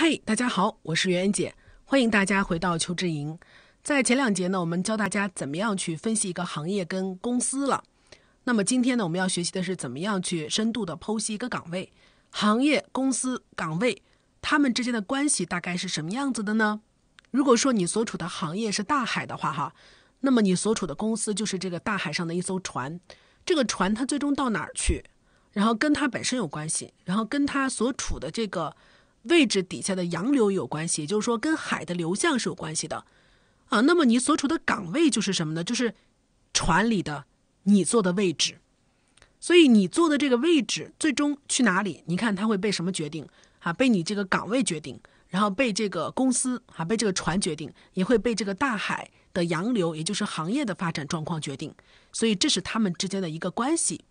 嗨，大家好，我是圆圆姐，欢迎大家回到求职营。在前两节呢，我们教大家怎么样去分析一个行业跟公司了。那么今天呢，我们要学习的是怎么样去深度的剖析一个岗位、行业、公司、岗位，他们之间的关系大概是什么样子的呢？如果说你所处的行业是大海的话，哈，那么你所处的公司就是这个大海上的一艘船，这个船它最终到哪儿去？然后跟它本身有关系，然后跟它所处的这个。位置底下的洋流有关系，也就是说跟海的流向是有关系的，啊，那么你所处的岗位就是什么呢？就是船里的你坐的位置，所以你坐的这个位置最终去哪里？你看它会被什么决定？啊，被你这个岗位决定，然后被这个公司啊，被这个船决定，也会被这个大海的洋流，也就是行业的发展状况决定。所以这是他们之间的一个关系。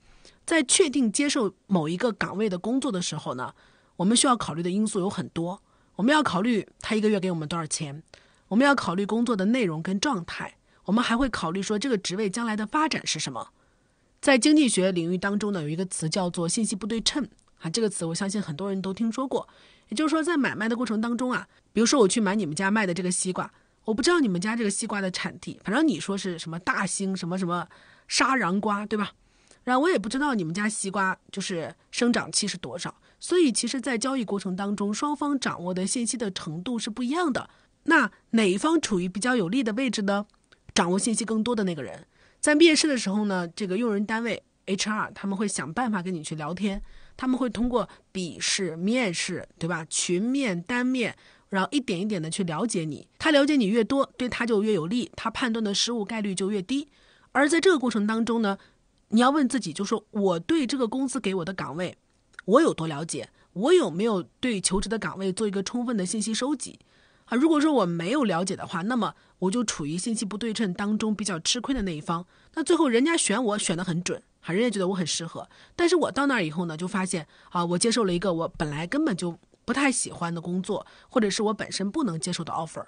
在确定接受某一个岗位的工作的时候呢？我们需要考虑的因素有很多，我们要考虑他一个月给我们多少钱，我们要考虑工作的内容跟状态，我们还会考虑说这个职位将来的发展是什么。在经济学领域当中呢，有一个词叫做信息不对称啊，这个词我相信很多人都听说过。也就是说，在买卖的过程当中啊，比如说我去买你们家卖的这个西瓜，我不知道你们家这个西瓜的产地，反正你说是什么大兴什么什么沙瓤瓜，对吧？然后我也不知道你们家西瓜就是生长期是多少，所以其实，在交易过程当中，双方掌握的信息的程度是不一样的。那哪一方处于比较有利的位置呢？掌握信息更多的那个人，在面试的时候呢，这个用人单位 HR 他们会想办法跟你去聊天，他们会通过笔试、面试，对吧？群面、单面，然后一点一点的去了解你。他了解你越多，对他就越有利，他判断的失误概率就越低。而在这个过程当中呢？你要问自己，就说我对这个公司给我的岗位，我有多了解？我有没有对求职的岗位做一个充分的信息收集？啊，如果说我没有了解的话，那么我就处于信息不对称当中比较吃亏的那一方。那最后人家选我选的很准啊，人家觉得我很适合，但是我到那儿以后呢，就发现啊，我接受了一个我本来根本就不太喜欢的工作，或者是我本身不能接受的 offer，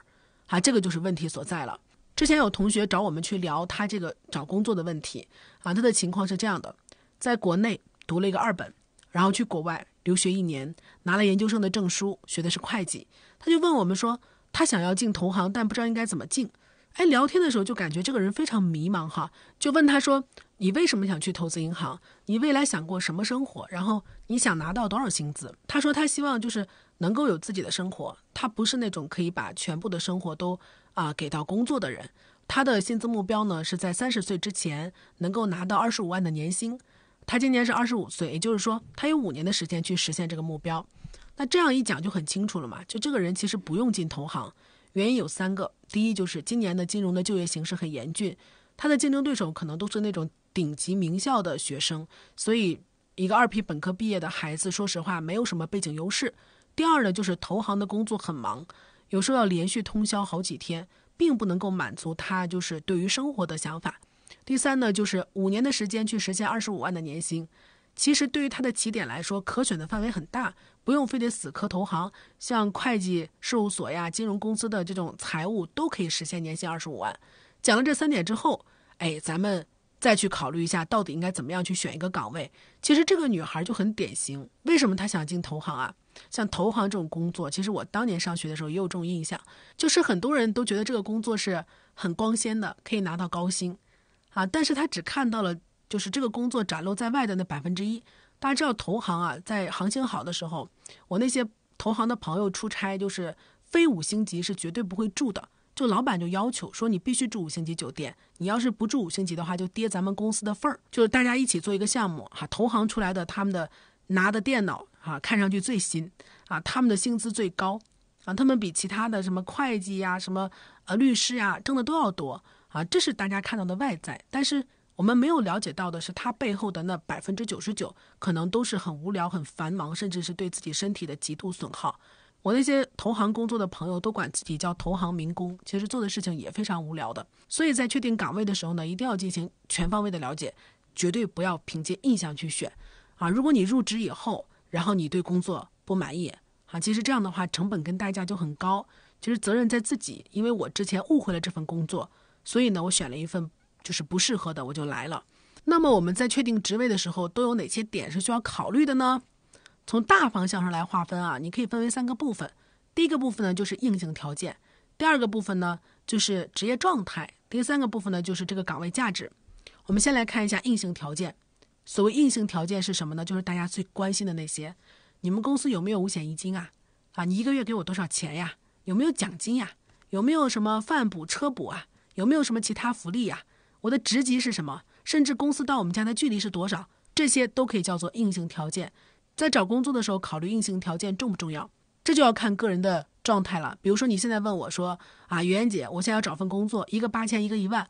啊，这个就是问题所在了。之前有同学找我们去聊他这个找工作的问题啊，他的情况是这样的：在国内读了一个二本，然后去国外留学一年，拿了研究生的证书，学的是会计。他就问我们说，他想要进同行，但不知道应该怎么进。哎，聊天的时候就感觉这个人非常迷茫哈。就问他说：“你为什么想去投资银行？你未来想过什么生活？然后你想拿到多少薪资？”他说他希望就是能够有自己的生活，他不是那种可以把全部的生活都。啊，给到工作的人，他的薪资目标呢是在三十岁之前能够拿到二十五万的年薪。他今年是二十五岁，也就是说他有五年的时间去实现这个目标。那这样一讲就很清楚了嘛，就这个人其实不用进投行，原因有三个：第一，就是今年的金融的就业形势很严峻，他的竞争对手可能都是那种顶级名校的学生，所以一个二批本科毕业的孩子，说实话没有什么背景优势。第二呢，就是投行的工作很忙。有时候要连续通宵好几天，并不能够满足他就是对于生活的想法。第三呢，就是五年的时间去实现二十五万的年薪，其实对于他的起点来说，可选的范围很大，不用非得死磕投行，像会计事务所呀、金融公司的这种财务都可以实现年薪二十五万。讲了这三点之后，哎，咱们再去考虑一下到底应该怎么样去选一个岗位。其实这个女孩就很典型，为什么她想进投行啊？像投行这种工作，其实我当年上学的时候也有这种印象，就是很多人都觉得这个工作是很光鲜的，可以拿到高薪，啊，但是他只看到了就是这个工作展露在外的那百分之一。大家知道投行啊，在行情好的时候，我那些投行的朋友出差，就是非五星级是绝对不会住的，就老板就要求说你必须住五星级酒店，你要是不住五星级的话，就跌咱们公司的份儿。就是大家一起做一个项目，哈，投行出来的他们的拿的电脑。啊，看上去最新，啊，他们的薪资最高，啊，他们比其他的什么会计呀、什么呃律师呀，挣的都要多，啊，这是大家看到的外在。但是我们没有了解到的是，他背后的那百分之九十九，可能都是很无聊、很繁忙，甚至是对自己身体的极度损耗。我那些投行工作的朋友都管自己叫“投行民工”，其实做的事情也非常无聊的。所以在确定岗位的时候呢，一定要进行全方位的了解，绝对不要凭借印象去选。啊，如果你入职以后，然后你对工作不满意，啊，其实这样的话成本跟代价就很高。其实责任在自己，因为我之前误会了这份工作，所以呢，我选了一份就是不适合的，我就来了。那么我们在确定职位的时候，都有哪些点是需要考虑的呢？从大方向上来划分啊，你可以分为三个部分。第一个部分呢就是硬性条件，第二个部分呢就是职业状态，第三个部分呢就是这个岗位价值。我们先来看一下硬性条件。所谓硬性条件是什么呢？就是大家最关心的那些，你们公司有没有五险一金啊？啊，你一个月给我多少钱呀？有没有奖金呀？有没有什么饭补、车补啊？有没有什么其他福利呀？我的职级是什么？甚至公司到我们家的距离是多少？这些都可以叫做硬性条件。在找工作的时候，考虑硬性条件重不重要？这就要看个人的状态了。比如说，你现在问我说：“啊，圆圆姐，我现在要找份工作，一个八千，一个一万，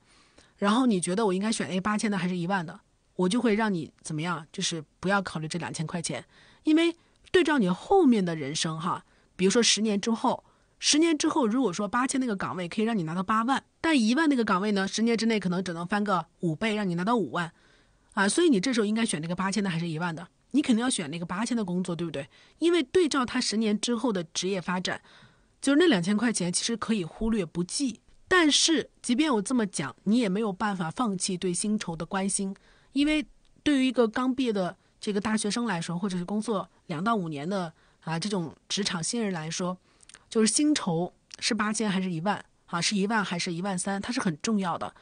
然后你觉得我应该选 A 八千的还是一万的？”我就会让你怎么样？就是不要考虑这两千块钱，因为对照你后面的人生哈，比如说十年之后，十年之后如果说八千那个岗位可以让你拿到八万，但一万那个岗位呢，十年之内可能只能翻个五倍，让你拿到五万，啊，所以你这时候应该选那个八千的还是一万的？你肯定要选那个八千的工作，对不对？因为对照他十年之后的职业发展，就是那两千块钱其实可以忽略不计。但是即便我这么讲，你也没有办法放弃对薪酬的关心。因为对于一个刚毕业的这个大学生来说，或者是工作两到五年的啊这种职场新人来说，就是薪酬是八千还是一万啊是一万还是一万三，它是很重要的。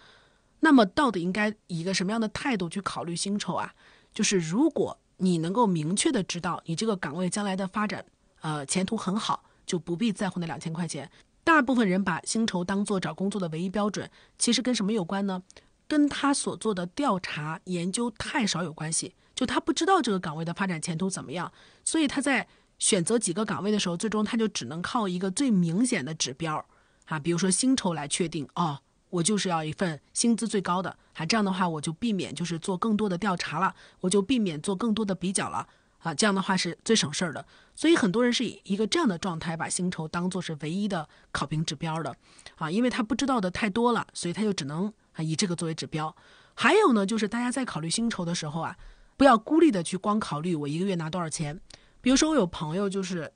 那么到底应该以一个什么样的态度去考虑薪酬啊？就是如果你能够明确的知道你这个岗位将来的发展，呃前途很好，就不必在乎那两千块钱。大部分人把薪酬当做找工作的唯一标准，其实跟什么有关呢？跟他所做的调查研究太少有关系，就他不知道这个岗位的发展前途怎么样，所以他在选择几个岗位的时候，最终他就只能靠一个最明显的指标啊，比如说薪酬来确定哦，我就是要一份薪资最高的，啊，这样的话我就避免就是做更多的调查了，我就避免做更多的比较了啊，这样的话是最省事儿的。所以很多人是以一个这样的状态把薪酬当做是唯一的考评指标的啊，因为他不知道的太多了，所以他就只能。啊，以这个作为指标，还有呢，就是大家在考虑薪酬的时候啊，不要孤立的去光考虑我一个月拿多少钱。比如说，我有朋友就是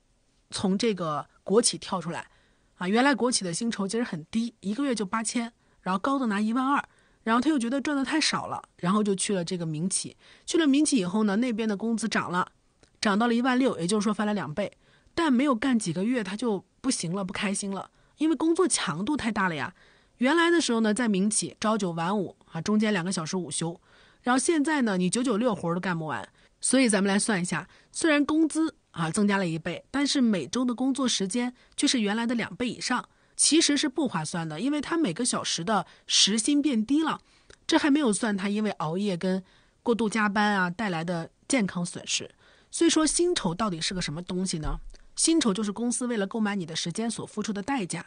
从这个国企跳出来，啊，原来国企的薪酬其实很低，一个月就八千，然后高的拿一万二，然后他又觉得赚的太少了，然后就去了这个民企。去了民企以后呢，那边的工资涨了，涨到了一万六，也就是说翻了两倍，但没有干几个月他就不行了，不开心了，因为工作强度太大了呀。原来的时候呢，在民企朝九晚五啊，中间两个小时午休，然后现在呢，你九九六活都干不完。所以咱们来算一下，虽然工资啊增加了一倍，但是每周的工作时间却是原来的两倍以上，其实是不划算的，因为它每个小时的时薪变低了。这还没有算它因为熬夜跟过度加班啊带来的健康损失。所以说，薪酬到底是个什么东西呢？薪酬就是公司为了购买你的时间所付出的代价。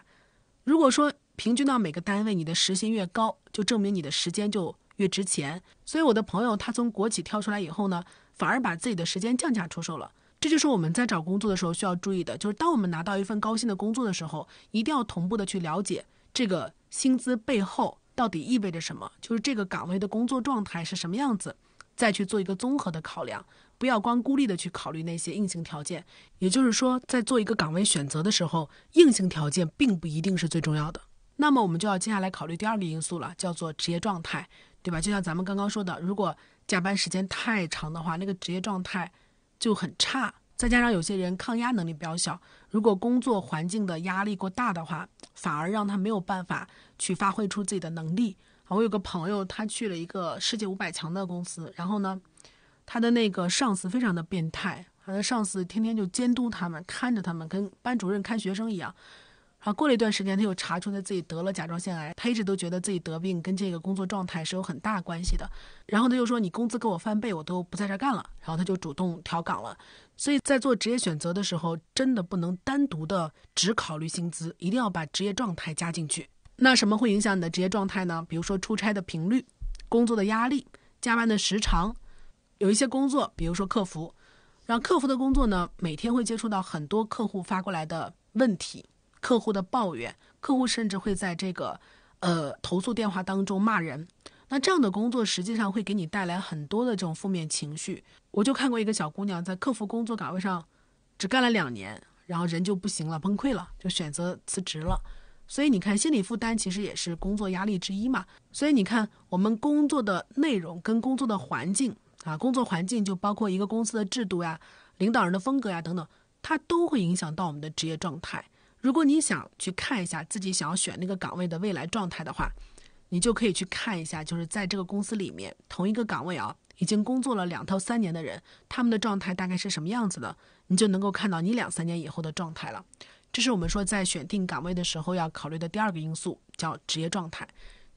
如果说，平均到每个单位，你的时薪越高，就证明你的时间就越值钱。所以我的朋友他从国企跳出来以后呢，反而把自己的时间降价出售了。这就是我们在找工作的时候需要注意的，就是当我们拿到一份高薪的工作的时候，一定要同步的去了解这个薪资背后到底意味着什么，就是这个岗位的工作状态是什么样子，再去做一个综合的考量，不要光孤立的去考虑那些硬性条件。也就是说，在做一个岗位选择的时候，硬性条件并不一定是最重要的。那么我们就要接下来考虑第二个因素了，叫做职业状态，对吧？就像咱们刚刚说的，如果加班时间太长的话，那个职业状态就很差。再加上有些人抗压能力比较小，如果工作环境的压力过大的话，反而让他没有办法去发挥出自己的能力。啊，我有个朋友，他去了一个世界五百强的公司，然后呢，他的那个上司非常的变态，他的上司天天就监督他们，看着他们，跟班主任看学生一样。啊，过了一段时间，他又查出他自己得了甲状腺癌。他一直都觉得自己得病跟这个工作状态是有很大关系的。然后他又说：“你工资给我翻倍，我都不在这干了。”然后他就主动调岗了。所以在做职业选择的时候，真的不能单独的只考虑薪资，一定要把职业状态加进去。那什么会影响你的职业状态呢？比如说出差的频率、工作的压力、加班的时长。有一些工作，比如说客服，然后客服的工作呢，每天会接触到很多客户发过来的问题。客户的抱怨，客户甚至会在这个，呃，投诉电话当中骂人。那这样的工作实际上会给你带来很多的这种负面情绪。我就看过一个小姑娘在客服工作岗位上，只干了两年，然后人就不行了，崩溃了，就选择辞职了。所以你看，心理负担其实也是工作压力之一嘛。所以你看，我们工作的内容跟工作的环境啊，工作环境就包括一个公司的制度呀、领导人的风格呀等等，它都会影响到我们的职业状态。如果你想去看一下自己想要选那个岗位的未来状态的话，你就可以去看一下，就是在这个公司里面同一个岗位啊，已经工作了两到三年的人，他们的状态大概是什么样子的，你就能够看到你两三年以后的状态了。这是我们说在选定岗位的时候要考虑的第二个因素，叫职业状态。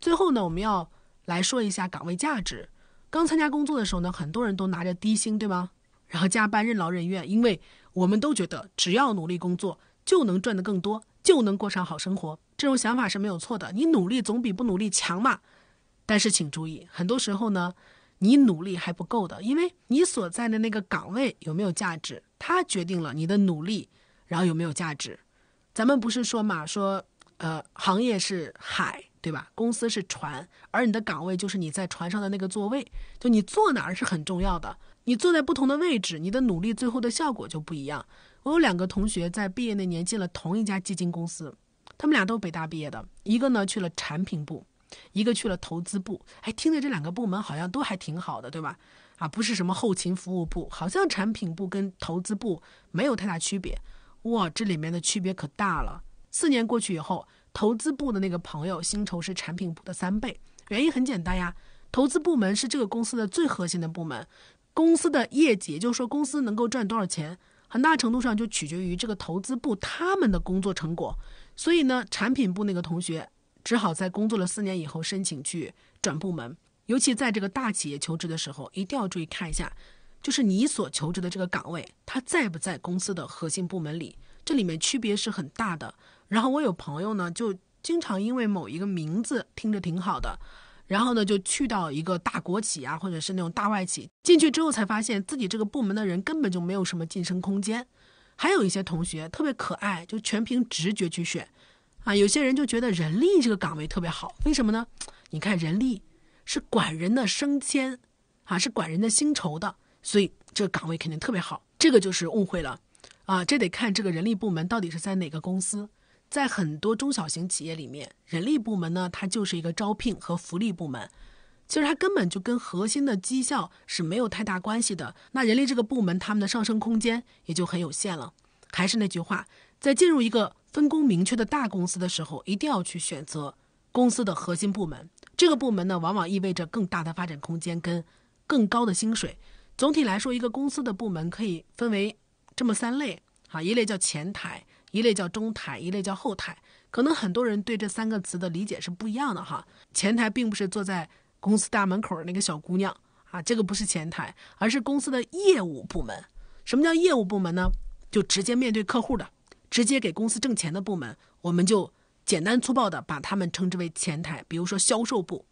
最后呢，我们要来说一下岗位价值。刚参加工作的时候呢，很多人都拿着低薪，对吗？然后加班任劳任怨，因为我们都觉得只要努力工作。就能赚得更多，就能过上好生活。这种想法是没有错的，你努力总比不努力强嘛。但是请注意，很多时候呢，你努力还不够的，因为你所在的那个岗位有没有价值，它决定了你的努力，然后有没有价值。咱们不是说嘛，说呃，行业是海，对吧？公司是船，而你的岗位就是你在船上的那个座位，就你坐哪儿是很重要的。你坐在不同的位置，你的努力最后的效果就不一样。我有两个同学在毕业那年进了同一家基金公司，他们俩都是北大毕业的，一个呢去了产品部，一个去了投资部。哎，听着这两个部门好像都还挺好的，对吧？啊，不是什么后勤服务部，好像产品部跟投资部没有太大区别。哇，这里面的区别可大了！四年过去以后，投资部的那个朋友薪酬是产品部的三倍，原因很简单呀，投资部门是这个公司的最核心的部门，公司的业绩，也就是说公司能够赚多少钱。很大程度上就取决于这个投资部他们的工作成果，所以呢，产品部那个同学只好在工作了四年以后申请去转部门。尤其在这个大企业求职的时候，一定要注意看一下，就是你所求职的这个岗位，它在不在公司的核心部门里，这里面区别是很大的。然后我有朋友呢，就经常因为某一个名字听着挺好的。然后呢，就去到一个大国企啊，或者是那种大外企，进去之后才发现自己这个部门的人根本就没有什么晋升空间。还有一些同学特别可爱，就全凭直觉去选，啊，有些人就觉得人力这个岗位特别好，为什么呢？你看人力是管人的升迁，啊，是管人的薪酬的，所以这个岗位肯定特别好。这个就是误会了，啊，这得看这个人力部门到底是在哪个公司。在很多中小型企业里面，人力部门呢，它就是一个招聘和福利部门，其实它根本就跟核心的绩效是没有太大关系的。那人力这个部门，他们的上升空间也就很有限了。还是那句话，在进入一个分工明确的大公司的时候，一定要去选择公司的核心部门。这个部门呢，往往意味着更大的发展空间跟更高的薪水。总体来说，一个公司的部门可以分为这么三类，啊，一类叫前台。一类叫中台，一类叫后台，可能很多人对这三个词的理解是不一样的哈。前台并不是坐在公司大门口的那个小姑娘啊，这个不是前台，而是公司的业务部门。什么叫业务部门呢？就直接面对客户的，直接给公司挣钱的部门，我们就简单粗暴的把他们称之为前台。比如说销售部，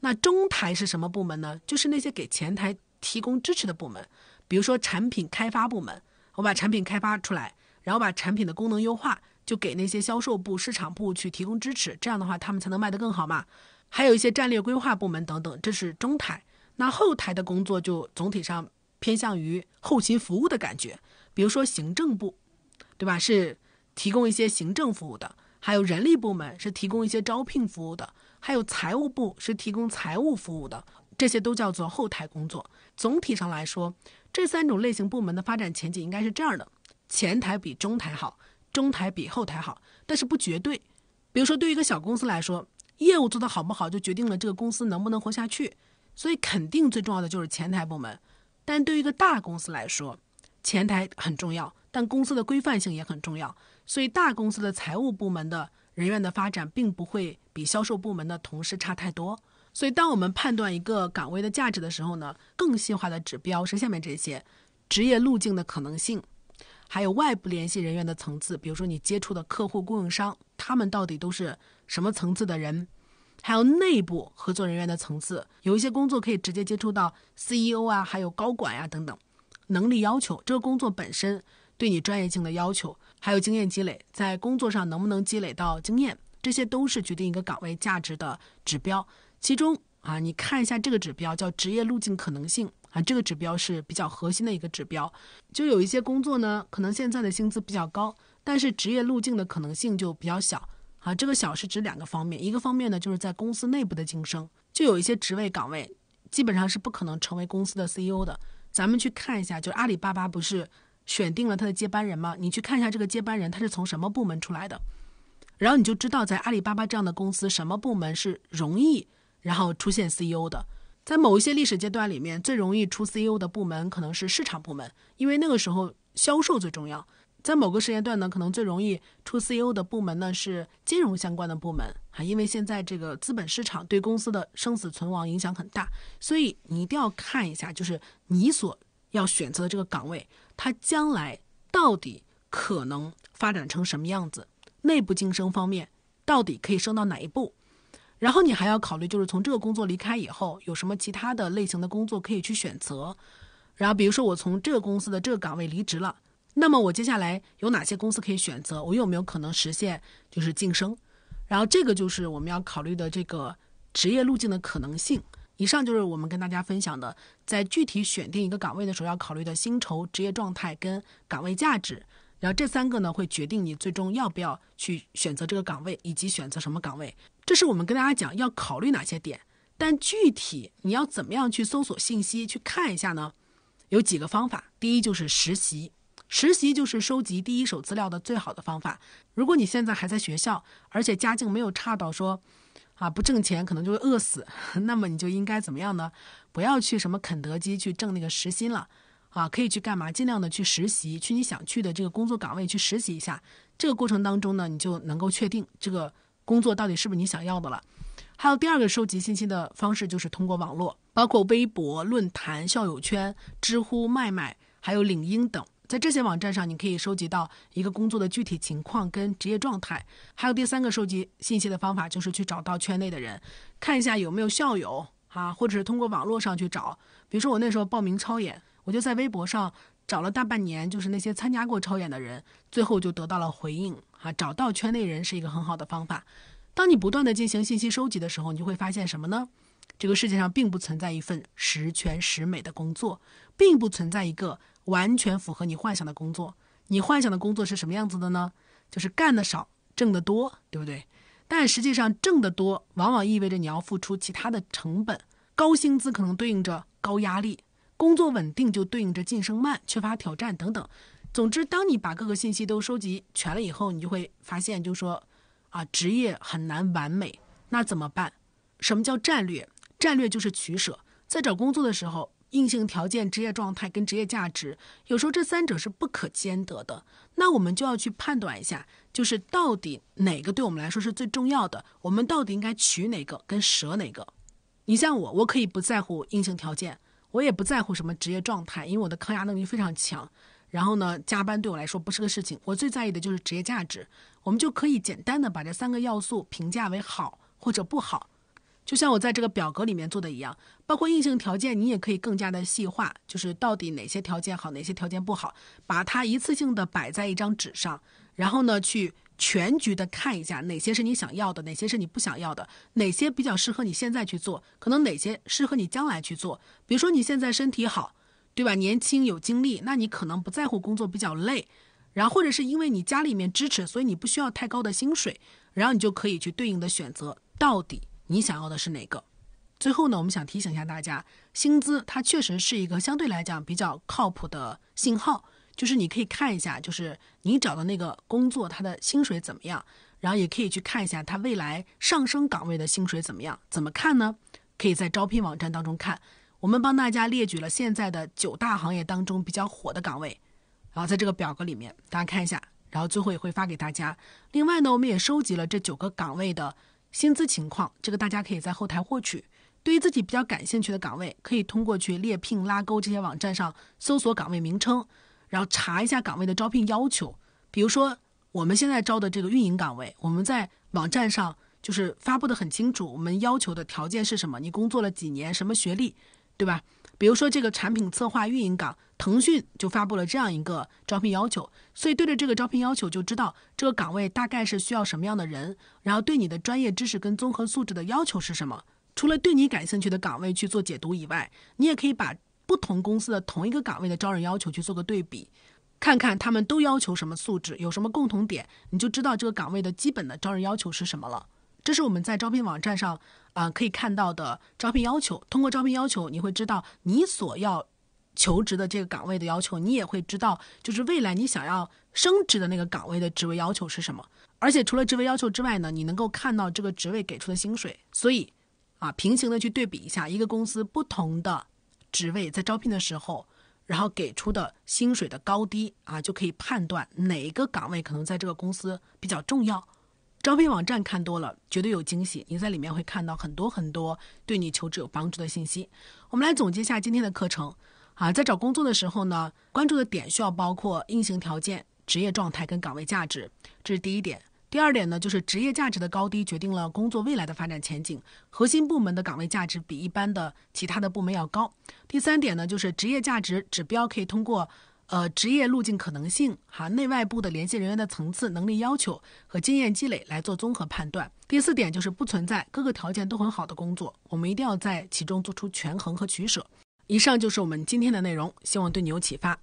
那中台是什么部门呢？就是那些给前台提供支持的部门，比如说产品开发部门，我把产品开发出来。然后把产品的功能优化，就给那些销售部、市场部去提供支持，这样的话他们才能卖得更好嘛。还有一些战略规划部门等等，这是中台。那后台的工作就总体上偏向于后勤服务的感觉，比如说行政部，对吧？是提供一些行政服务的。还有人力部门是提供一些招聘服务的，还有财务部是提供财务服务的，这些都叫做后台工作。总体上来说，这三种类型部门的发展前景应该是这样的。前台比中台好，中台比后台好，但是不绝对。比如说，对于一个小公司来说，业务做得好不好就决定了这个公司能不能活下去，所以肯定最重要的就是前台部门。但对于一个大公司来说，前台很重要，但公司的规范性也很重要。所以，大公司的财务部门的人员的发展并不会比销售部门的同事差太多。所以，当我们判断一个岗位的价值的时候呢，更细化的指标是下面这些职业路径的可能性。还有外部联系人员的层次，比如说你接触的客户、供应商，他们到底都是什么层次的人？还有内部合作人员的层次，有一些工作可以直接接触到 CEO 啊，还有高管呀等等。能力要求，这个工作本身对你专业性的要求，还有经验积累，在工作上能不能积累到经验，这些都是决定一个岗位价值的指标。其中啊，你看一下这个指标叫职业路径可能性。啊，这个指标是比较核心的一个指标。就有一些工作呢，可能现在的薪资比较高，但是职业路径的可能性就比较小。啊，这个小是指两个方面，一个方面呢就是在公司内部的晋升，就有一些职位岗位基本上是不可能成为公司的 CEO 的。咱们去看一下，就阿里巴巴不是选定了他的接班人吗？你去看一下这个接班人他是从什么部门出来的，然后你就知道在阿里巴巴这样的公司，什么部门是容易然后出现 CEO 的。在某一些历史阶段里面，最容易出 CEO 的部门可能是市场部门，因为那个时候销售最重要。在某个时间段呢，可能最容易出 CEO 的部门呢是金融相关的部门啊，因为现在这个资本市场对公司的生死存亡影响很大，所以你一定要看一下，就是你所要选择的这个岗位，它将来到底可能发展成什么样子，内部晋升方面到底可以升到哪一步。然后你还要考虑，就是从这个工作离开以后，有什么其他的类型的工作可以去选择。然后，比如说我从这个公司的这个岗位离职了，那么我接下来有哪些公司可以选择？我有没有可能实现就是晋升？然后，这个就是我们要考虑的这个职业路径的可能性。以上就是我们跟大家分享的，在具体选定一个岗位的时候要考虑的薪酬、职业状态跟岗位价值。然后这三个呢，会决定你最终要不要去选择这个岗位，以及选择什么岗位。这是我们跟大家讲要考虑哪些点。但具体你要怎么样去搜索信息，去看一下呢？有几个方法。第一就是实习，实习就是收集第一手资料的最好的方法。如果你现在还在学校，而且家境没有差到说，啊不挣钱可能就会饿死，那么你就应该怎么样呢？不要去什么肯德基去挣那个时薪了。啊，可以去干嘛？尽量的去实习，去你想去的这个工作岗位去实习一下。这个过程当中呢，你就能够确定这个工作到底是不是你想要的了。还有第二个收集信息的方式，就是通过网络，包括微博、论坛、校友圈、知乎、脉脉，还有领英等，在这些网站上，你可以收集到一个工作的具体情况跟职业状态。还有第三个收集信息的方法，就是去找到圈内的人，看一下有没有校友啊，或者是通过网络上去找。比如说我那时候报名超演。我就在微博上找了大半年，就是那些参加过超演的人，最后就得到了回应。哈，找到圈内人是一个很好的方法。当你不断的进行信息收集的时候，你就会发现什么呢？这个世界上并不存在一份十全十美的工作，并不存在一个完全符合你幻想的工作。你幻想的工作是什么样子的呢？就是干的少，挣得多，对不对？但实际上，挣得多往往意味着你要付出其他的成本。高薪资可能对应着高压力。工作稳定就对应着晋升慢、缺乏挑战等等。总之，当你把各个信息都收集全了以后，你就会发现，就说啊，职业很难完美。那怎么办？什么叫战略？战略就是取舍。在找工作的时候，硬性条件、职业状态跟职业价值，有时候这三者是不可兼得的。那我们就要去判断一下，就是到底哪个对我们来说是最重要的？我们到底应该取哪个跟舍哪个？你像我，我可以不在乎硬性条件。我也不在乎什么职业状态，因为我的抗压能力非常强。然后呢，加班对我来说不是个事情。我最在意的就是职业价值。我们就可以简单的把这三个要素评价为好或者不好，就像我在这个表格里面做的一样。包括硬性条件，你也可以更加的细化，就是到底哪些条件好，哪些条件不好，把它一次性的摆在一张纸上，然后呢去。全局的看一下哪些是你想要的，哪些是你不想要的，哪些比较适合你现在去做，可能哪些适合你将来去做。比如说你现在身体好，对吧？年轻有精力，那你可能不在乎工作比较累，然后或者是因为你家里面支持，所以你不需要太高的薪水，然后你就可以去对应的选择到底你想要的是哪个。最后呢，我们想提醒一下大家，薪资它确实是一个相对来讲比较靠谱的信号。就是你可以看一下，就是你找的那个工作，它的薪水怎么样？然后也可以去看一下它未来上升岗位的薪水怎么样？怎么看呢？可以在招聘网站当中看。我们帮大家列举了现在的九大行业当中比较火的岗位，然后在这个表格里面大家看一下，然后最后也会发给大家。另外呢，我们也收集了这九个岗位的薪资情况，这个大家可以在后台获取。对于自己比较感兴趣的岗位，可以通过去猎聘、拉钩这些网站上搜索岗位名称。然后查一下岗位的招聘要求，比如说我们现在招的这个运营岗位，我们在网站上就是发布的很清楚，我们要求的条件是什么？你工作了几年，什么学历，对吧？比如说这个产品策划运营岗，腾讯就发布了这样一个招聘要求，所以对着这个招聘要求就知道这个岗位大概是需要什么样的人，然后对你的专业知识跟综合素质的要求是什么。除了对你感兴趣的岗位去做解读以外，你也可以把。不同公司的同一个岗位的招人要求去做个对比，看看他们都要求什么素质，有什么共同点，你就知道这个岗位的基本的招人要求是什么了。这是我们在招聘网站上啊可以看到的招聘要求。通过招聘要求，你会知道你所要求职的这个岗位的要求，你也会知道就是未来你想要升职的那个岗位的职位要求是什么。而且除了职位要求之外呢，你能够看到这个职位给出的薪水。所以，啊，平行的去对比一下一个公司不同的。职位在招聘的时候，然后给出的薪水的高低啊，就可以判断哪一个岗位可能在这个公司比较重要。招聘网站看多了，绝对有惊喜。你在里面会看到很多很多对你求职有帮助的信息。我们来总结一下今天的课程啊，在找工作的时候呢，关注的点需要包括硬性条件、职业状态跟岗位价值，这是第一点。第二点呢，就是职业价值的高低决定了工作未来的发展前景。核心部门的岗位价值比一般的其他的部门要高。第三点呢，就是职业价值指标可以通过，呃，职业路径可能性、哈，内外部的联系人员的层次、能力要求和经验积累来做综合判断。第四点就是不存在各个条件都很好的工作，我们一定要在其中做出权衡和取舍。以上就是我们今天的内容，希望对你有启发。